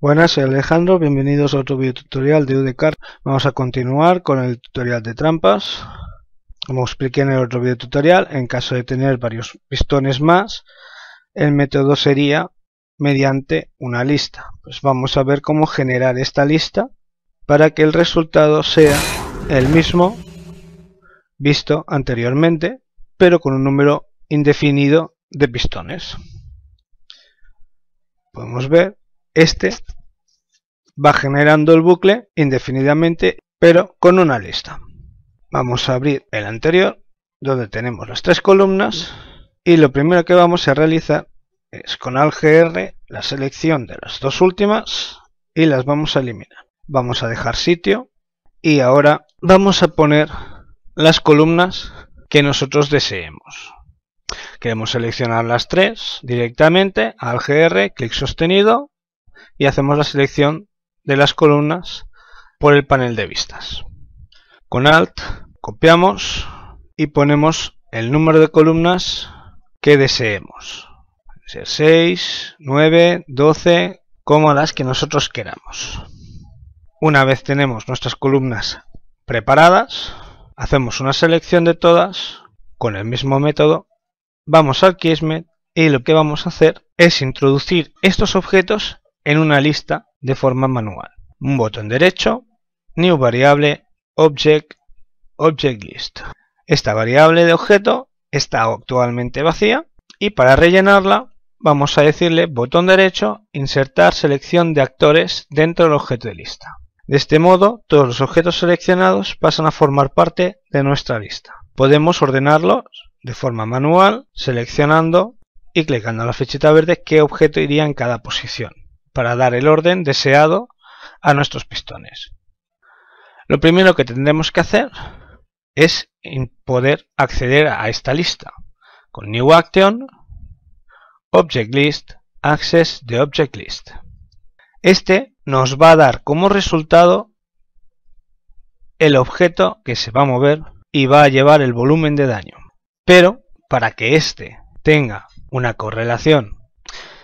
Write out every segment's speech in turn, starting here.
Buenas, soy Alejandro, bienvenidos a otro video tutorial de UDCAR. Vamos a continuar con el tutorial de trampas. Como expliqué en el otro video tutorial, en caso de tener varios pistones más, el método sería mediante una lista. Pues vamos a ver cómo generar esta lista para que el resultado sea el mismo visto anteriormente, pero con un número indefinido de pistones. Podemos ver este va generando el bucle indefinidamente, pero con una lista. Vamos a abrir el anterior, donde tenemos las tres columnas, y lo primero que vamos a realizar es con AlGR la selección de las dos últimas y las vamos a eliminar. Vamos a dejar sitio y ahora vamos a poner las columnas que nosotros deseemos. Queremos seleccionar las tres directamente, AlGR, clic sostenido y hacemos la selección de las columnas por el panel de vistas. Con Alt copiamos y ponemos el número de columnas que deseemos. Puede ser 6, 9, 12, como las que nosotros queramos. Una vez tenemos nuestras columnas preparadas, hacemos una selección de todas con el mismo método. Vamos al Kismet y lo que vamos a hacer es introducir estos objetos en una lista de forma manual. Un botón derecho, new variable, object, object list. Esta variable de objeto está actualmente vacía y para rellenarla vamos a decirle botón derecho, insertar selección de actores dentro del objeto de lista. De este modo, todos los objetos seleccionados pasan a formar parte de nuestra lista. Podemos ordenarlos de forma manual, seleccionando y clicando en la flechita verde qué objeto iría en cada posición para dar el orden deseado a nuestros pistones. Lo primero que tendremos que hacer es poder acceder a esta lista con New Action, Object List, Access the Object List. Este nos va a dar como resultado el objeto que se va a mover y va a llevar el volumen de daño. Pero para que éste tenga una correlación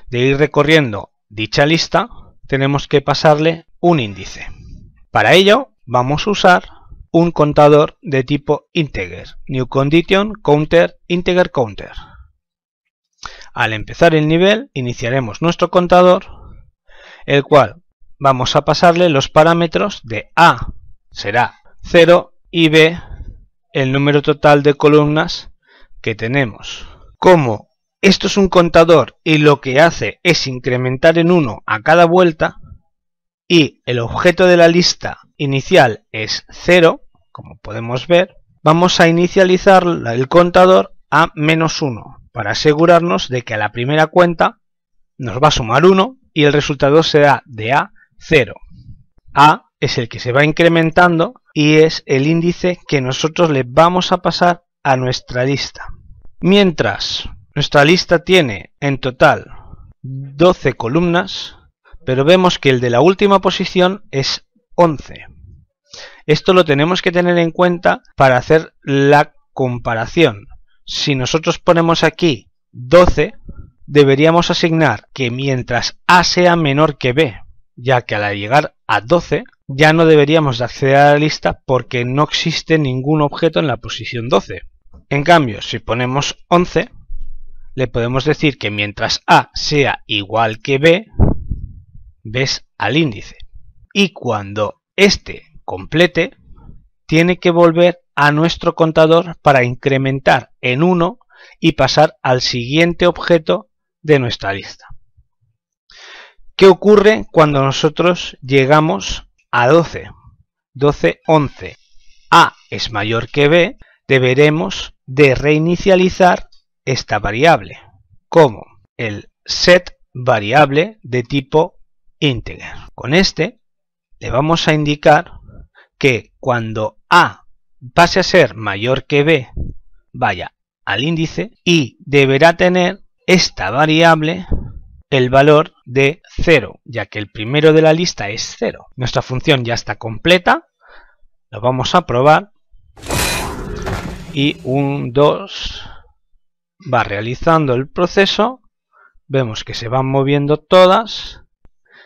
de ir recorriendo dicha lista, tenemos que pasarle un índice. Para ello, vamos a usar un contador de tipo integer, new condition counter integer counter. Al empezar el nivel, iniciaremos nuestro contador, el cual vamos a pasarle los parámetros de A será 0 y B el número total de columnas que tenemos. Como esto es un contador y lo que hace es incrementar en 1 a cada vuelta y el objeto de la lista inicial es 0, como podemos ver, vamos a inicializar el contador a menos 1 para asegurarnos de que a la primera cuenta nos va a sumar 1 y el resultado será de A 0. A es el que se va incrementando y es el índice que nosotros le vamos a pasar a nuestra lista. Mientras nuestra lista tiene en total 12 columnas, pero vemos que el de la última posición es 11. Esto lo tenemos que tener en cuenta para hacer la comparación. Si nosotros ponemos aquí 12, deberíamos asignar que mientras A sea menor que B, ya que al llegar a 12 ya no deberíamos acceder a la lista porque no existe ningún objeto en la posición 12. En cambio, si ponemos 11, le podemos decir que mientras A sea igual que B, ves al índice. Y cuando este complete, tiene que volver a nuestro contador para incrementar en 1 y pasar al siguiente objeto de nuestra lista. ¿Qué ocurre cuando nosotros llegamos a 12? 12, 11. A es mayor que B, deberemos de reinicializar esta variable, como el set variable de tipo integer. Con este le vamos a indicar que cuando a pase a ser mayor que b, vaya al índice y deberá tener esta variable el valor de 0, ya que el primero de la lista es 0. Nuestra función ya está completa, lo vamos a probar y un 2, va realizando el proceso, vemos que se van moviendo todas,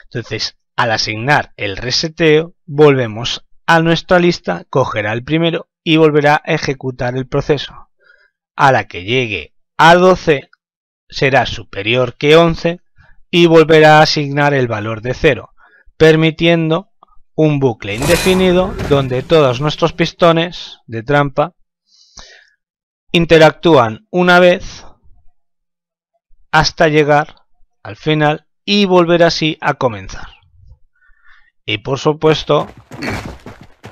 entonces al asignar el reseteo volvemos a nuestra lista, cogerá el primero y volverá a ejecutar el proceso. A la que llegue a 12 será superior que 11 y volverá a asignar el valor de 0, permitiendo un bucle indefinido donde todos nuestros pistones de trampa interactúan una vez hasta llegar al final y volver así a comenzar. Y por supuesto,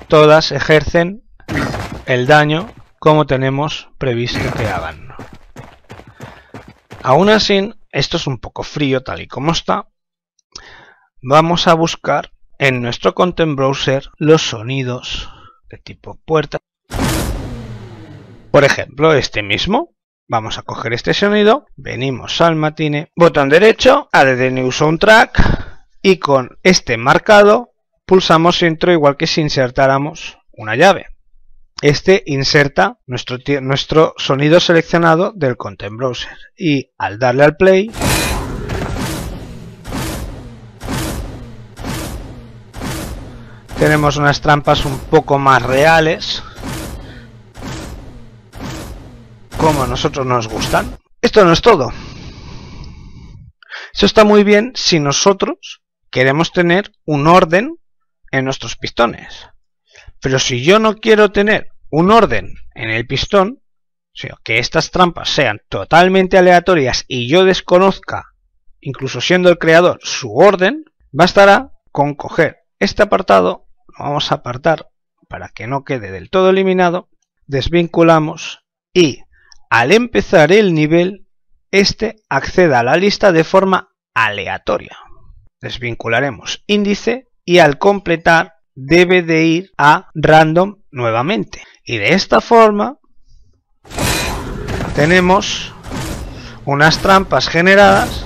todas ejercen el daño como tenemos previsto que hagan. Aún así, esto es un poco frío tal y como está, vamos a buscar en nuestro Content Browser los sonidos de tipo puerta por ejemplo, este mismo. Vamos a coger este sonido, venimos al matine, botón derecho, add de new Track y con este marcado pulsamos intro igual que si insertáramos una llave. Este inserta nuestro, nuestro sonido seleccionado del Content Browser y al darle al play tenemos unas trampas un poco más reales como a nosotros nos gustan. Esto no es todo. Eso está muy bien si nosotros queremos tener un orden en nuestros pistones. Pero si yo no quiero tener un orden en el pistón, sea, que estas trampas sean totalmente aleatorias y yo desconozca, incluso siendo el creador, su orden, bastará con coger este apartado, lo vamos a apartar para que no quede del todo eliminado, desvinculamos y al empezar el nivel, este acceda a la lista de forma aleatoria. Desvincularemos índice y al completar debe de ir a random nuevamente. Y de esta forma tenemos unas trampas generadas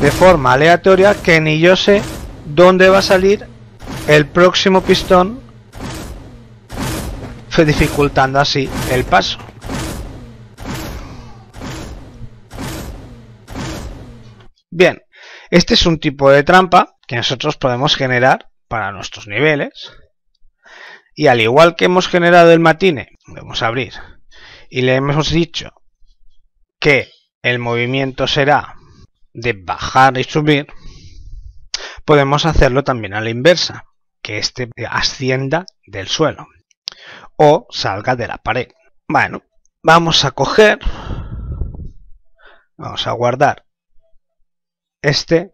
de forma aleatoria que ni yo sé dónde va a salir el próximo pistón dificultando así el paso. Bien, este es un tipo de trampa que nosotros podemos generar para nuestros niveles. Y al igual que hemos generado el matine, vamos a abrir, y le hemos dicho que el movimiento será de bajar y subir, podemos hacerlo también a la inversa, que este ascienda del suelo o salga de la pared. Bueno, vamos a coger, vamos a guardar este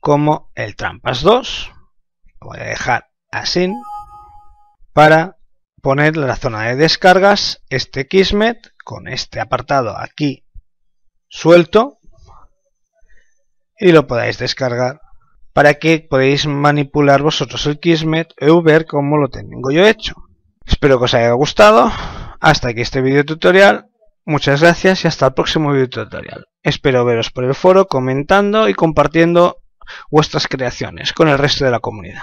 como el trampas 2. Lo voy a dejar así para poner la zona de descargas, este Kismet, con este apartado aquí suelto y lo podáis descargar para que podáis manipular vosotros el Kismet o ver cómo lo tengo yo hecho. Espero que os haya gustado. Hasta aquí este video tutorial Muchas gracias y hasta el próximo video tutorial. Espero veros por el foro comentando y compartiendo vuestras creaciones con el resto de la comunidad.